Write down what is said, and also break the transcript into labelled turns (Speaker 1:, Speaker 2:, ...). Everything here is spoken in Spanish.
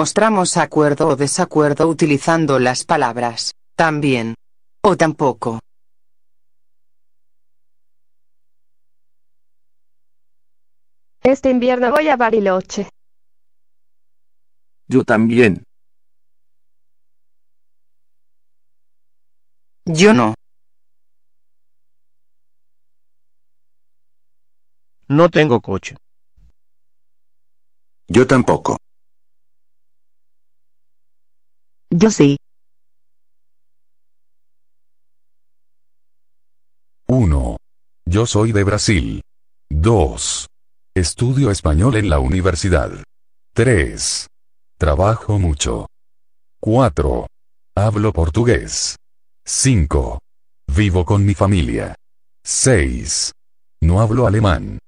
Speaker 1: mostramos acuerdo o desacuerdo utilizando las palabras, también. O tampoco.
Speaker 2: Este invierno voy a Bariloche.
Speaker 3: Yo también.
Speaker 4: Yo no. No tengo coche. Yo tampoco.
Speaker 5: Yo sí. 1.
Speaker 6: Yo soy de Brasil. 2. Estudio español en la universidad. 3. Trabajo mucho. 4. Hablo portugués. 5. Vivo con mi familia. 6. No hablo alemán.